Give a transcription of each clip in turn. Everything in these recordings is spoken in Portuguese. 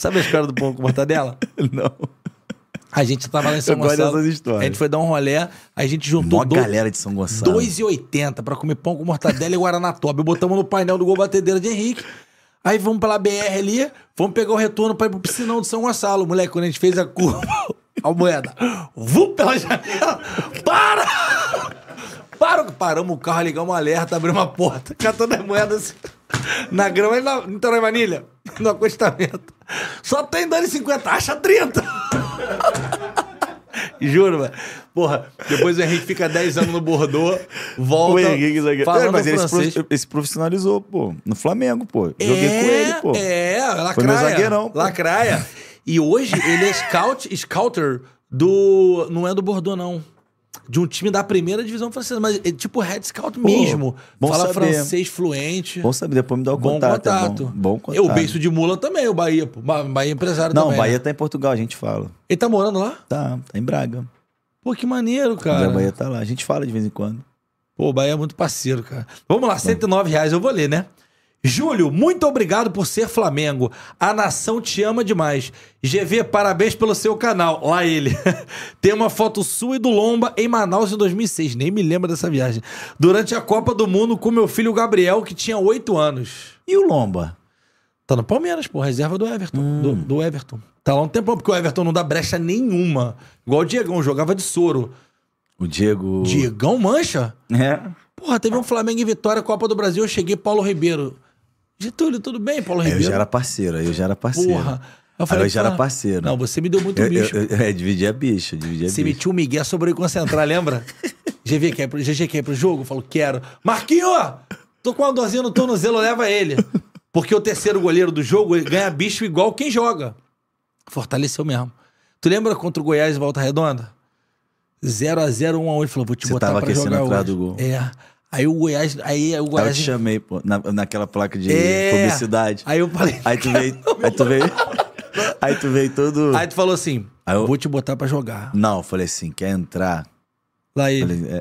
Sabe a história do pão com mortadela? Não. A gente tava lá em São Eu Gonçalo. Gosto histórias. A gente foi dar um rolé, a gente juntou. Uma galera de São Gonçalo. 2,80 pra comer pão com mortadela e Guaranatoba. Botamos no painel do Gol Batedeira de Henrique. Aí vamos pela BR ali, vamos pegar o retorno pra ir pro piscinão de São Gonçalo. Moleque, quando a gente fez a curva, a moeda. Vum pela janela. Para! Para! Paramos o carro, ligamos um alerta, abrimos uma porta, catando as moedas na grama então, na manilha. no acostamento. Só tem dano 50, acha 30. Juro, mano. Porra, depois o Henrique fica 10 anos no Bordeaux, volta. O Henrique zagueiro. Falando é, mas ele se profissionalizou, pô. No Flamengo, pô. Joguei é, com ele, pô. É, lacraia. Foi meu zagueirão. Pô. Lacraia. E hoje ele é scout, scouter do. Não é do Bordeaux, não de um time da primeira divisão francesa, mas é tipo Red Scout Pô, mesmo. Fala saber. francês fluente. Bom saber, depois me dá o bom contato. contato. É bom, bom contato. Eu, o de Mula também, o Bahia, pô. Bahia é empresário Não, também. Não, Bahia né? tá em Portugal, a gente fala. Ele tá morando lá? Tá, tá em Braga. Pô, que maneiro, cara. O Bahia tá lá, a gente fala de vez em quando. Pô, o Bahia é muito parceiro, cara. Vamos lá, 109 reais eu vou ler, né? Júlio, muito obrigado por ser Flamengo. A nação te ama demais. GV, parabéns pelo seu canal. Lá ele. Tem uma foto sua e do Lomba em Manaus em 2006. Nem me lembro dessa viagem. Durante a Copa do Mundo com meu filho Gabriel, que tinha 8 anos. E o Lomba? Tá no Palmeiras, pô. Reserva do Everton. Hum. Do, do, Everton. Tá lá um tempão, porque o Everton não dá brecha nenhuma. Igual o Diegão, jogava de soro. O Diego... Diegão mancha? É. Porra, teve um Flamengo em vitória, Copa do Brasil. Eu cheguei, Paulo Ribeiro... Getúlio, tudo bem, Paulo Ribeiro? É, eu já era parceiro, eu já era parceiro. Porra. Eu falei, aí eu já era parceiro. Não, você me deu muito bicho. Eu, eu, eu, é, dividia bicho, dividia você bicho. Você metia o Miguel sobre concentrar, lembra? GV quer pro, GG quer pro jogo? Eu falo, quero. Marquinho, tô com uma dorzinha no tornozelo, leva ele. Porque o terceiro goleiro do jogo ele ganha bicho igual quem joga. Fortaleceu mesmo. Tu lembra contra o Goiás e Volta Redonda? 0x0, 1x1. Ele falou, vou te Você botar tava pra jogar hoje. Do gol. É. Aí o Goiás. Aí, o Goiás. Aí eu te chamei, pô, na, naquela placa de é... publicidade. Aí eu falei. Aí tu veio. Aí tu veio. aí tu veio todo. Aí tu falou assim: eu... vou te botar pra jogar. Não, eu falei assim: quer entrar? Lá ele. Falei,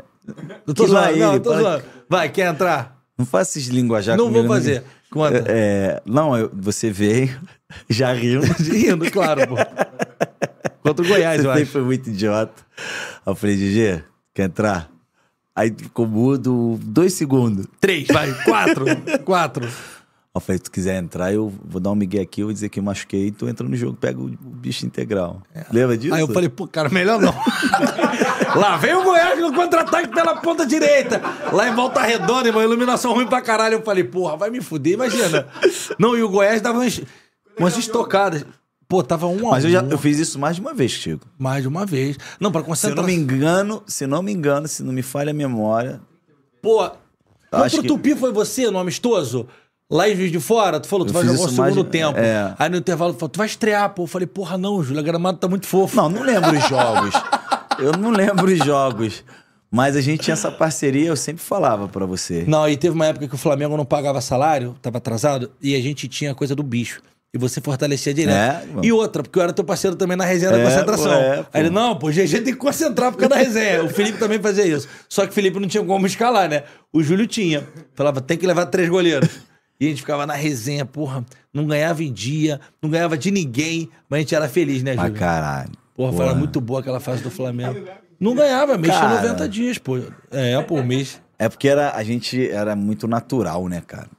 é... tô zoando, não, tô pode... zoando. Vai, quer entrar? Não faça esses linguajar Não comigo, vou né? fazer. Não... Conta. É, é, não, eu, você veio já riu. rindo, claro, pô. Contra o Goiás, você eu acho. foi muito idiota. Eu falei, GG, quer entrar? Aí ficou mudo dois segundos. Três, vai, quatro, quatro. Eu falei, tu quiser entrar, eu vou dar um migué aqui, eu vou dizer que eu machuquei, tu entra no jogo, pega o, o bicho integral. É. Lembra disso? Aí eu falei, pô, cara, melhor não. Lá vem o Goiás no contra-ataque pela ponta direita. Lá em volta redonda, irmão, iluminação ruim pra caralho. Eu falei, porra, vai me fuder, imagina. Não, e o Goiás dava umas, umas estocadas. Pô, tava um Mas a um. eu já eu fiz isso mais de uma vez, Chico. Mais de uma vez. Não, para concentração. Se eu não me engano, se não me engano, se não me falha a memória. Pô, contra o que... Tupi foi você no amistoso? Lá em Juiz de Fora, tu falou, tu eu vai jogar o segundo mais... tempo. É. Aí no intervalo, tu falou, tu vai estrear, pô. Eu falei, porra, não, Júlio, a gramada tá muito fofa. Não, não lembro os jogos. eu não lembro os jogos. Mas a gente tinha essa parceria, eu sempre falava para você. Não, e teve uma época que o Flamengo não pagava salário, tava atrasado, e a gente tinha a coisa do bicho. E você fortalecia direto. É, e outra, porque eu era teu parceiro também na resenha é, da concentração. É, Aí ele, não, pô, GG tem que concentrar por causa da resenha. o Felipe também fazia isso. Só que o Felipe não tinha como escalar, né? O Júlio tinha. Falava, tem que levar três goleiros. E a gente ficava na resenha, porra. Não ganhava em dia, não ganhava de ninguém, mas a gente era feliz, né, Júlio? Pra caralho. Porra, foi muito boa aquela fase do Flamengo. Não ganhava, mês cara... 90 dias, pô. É, por mês. É porque era, a gente era muito natural, né, cara?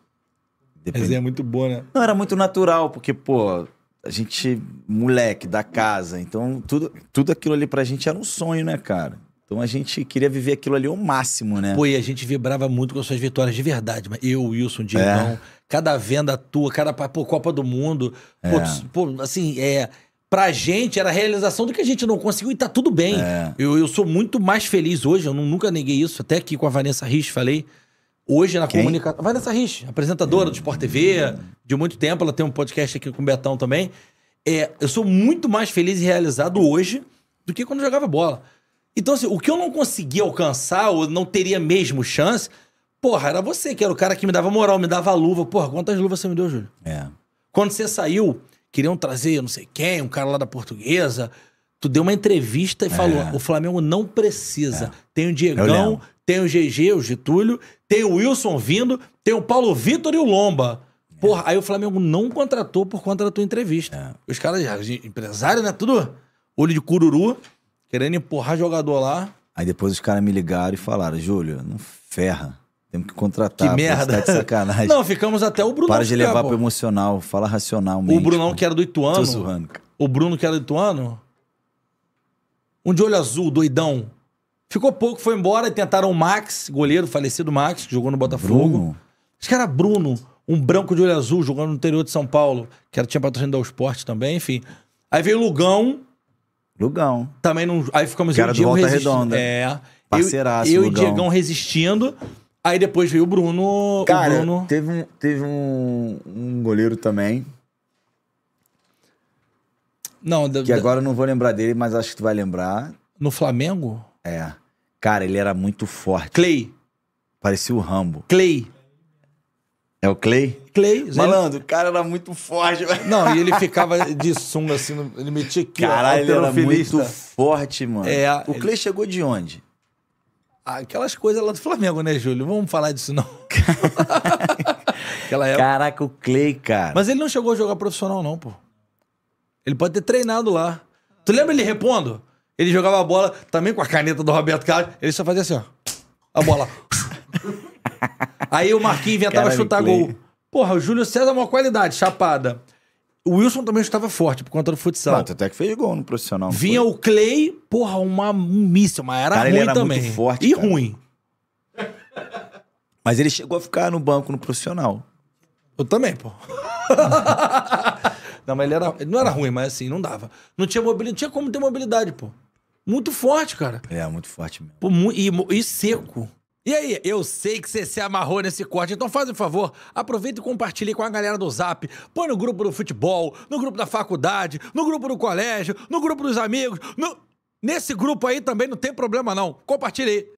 Depende. Resenha é muito boa, né? Não, era muito natural, porque, pô, a gente, moleque da casa, então tudo, tudo aquilo ali pra gente era um sonho, né, cara? Então a gente queria viver aquilo ali ao máximo, né? Pô, e a gente vibrava muito com as suas vitórias de verdade. Mas eu, Wilson, Diegão, é. cada venda tua, cada pô, Copa do Mundo. É. Pô, assim, é. Pra gente era a realização do que a gente não conseguiu e tá tudo bem. É. Eu, eu sou muito mais feliz hoje, eu nunca neguei isso, até aqui com a Vanessa Rich falei. Hoje na comunicação, vai nessa Rich, apresentadora do Sport TV, de muito tempo, ela tem um podcast aqui com o Betão também. É, eu sou muito mais feliz e realizado hoje do que quando jogava bola. Então, assim, o que eu não conseguia alcançar, ou não teria mesmo chance, porra, era você, que era o cara que me dava moral, me dava luva. Porra, quantas luvas você me deu, Júlio? É. Quando você saiu, queriam trazer, eu não sei quem, um cara lá da portuguesa. Tu deu uma entrevista e é. falou: o Flamengo não precisa. É. Tem o Diegão, tem o GG, o Getúlio, tem o Wilson vindo, tem o Paulo Vitor e o Lomba. Porra, aí o Flamengo não contratou por conta da tua entrevista. É. Os caras, empresário, né? Tudo olho de cururu, querendo empurrar jogador lá. Aí depois os caras me ligaram e falaram: Júlio, não ferra. Temos que contratar. Que merda. Tá de sacanagem. Não, ficamos até o Bruno Para de levar pô. pro emocional, fala racionalmente. O Brunão, que era do Ituano. Tô O Bruno, que era do Ituano. Um de olho azul, doidão. Ficou pouco, foi embora e tentaram o Max, goleiro, falecido Max, que jogou no Botafogo. Bruno. Acho que era Bruno, um branco de olho azul, jogando no interior de São Paulo, que era, tinha patrocínio da o Esporte também, enfim. Aí veio Lugão. Lugão. Também não. Aí ficamos que era do Volta Redonda. É. Parceiraço, Eu, eu Lugão. e Diegão resistindo. Aí depois veio o Bruno. Cara, o Bruno... teve, um, teve um, um goleiro também. Não, que agora eu não vou lembrar dele, mas acho que tu vai lembrar. No Flamengo? É. Cara, ele era muito forte. Clay. Parecia o Rambo. Clay. É o Clay? Clay. Malandro, o cara era muito forte. Não, e ele ficava de sunga assim, ele metia aqui. Caralho, ele era muito forte, mano. É, o ele- Clay chegou de onde? Aquelas coisas lá do Flamengo, né, Júlio? Vamos falar disso não. Aquela época. Caraca, o Clay, cara. Mas ele não chegou a jogar profissional, não, pô. Ele pode ter treinado lá. Tu lembra ele repondo? Ele jogava a bola também com a caneta do Roberto Carlos. Ele só fazia assim, ó. A bola. Aí o Marquinhos inventava Cara, chutar gol. Porra, o Júlio César é uma qualidade, chapada. O Wilson também estava forte por conta do futsal. Não, até que fez gol no profissional. Vinha foi. o Clay, porra, uma, um míssil, mas era cara, ruim era também. Muito forte, e cara. ruim. Mas ele chegou a ficar no banco no profissional. Eu também, pô. não, mas ele, era, ele não era ruim, mas assim, não dava. Não tinha mobilidade, não tinha como ter mobilidade, pô. Muito forte, cara. É, muito forte mesmo. e, e seco. E aí, eu sei que você se amarrou nesse corte, então faz um favor, aproveita e compartilhe com a galera do Zap. Põe no grupo do futebol, no grupo da faculdade, no grupo do colégio, no grupo dos amigos. No... Nesse grupo aí também não tem problema não. Compartilhe aí.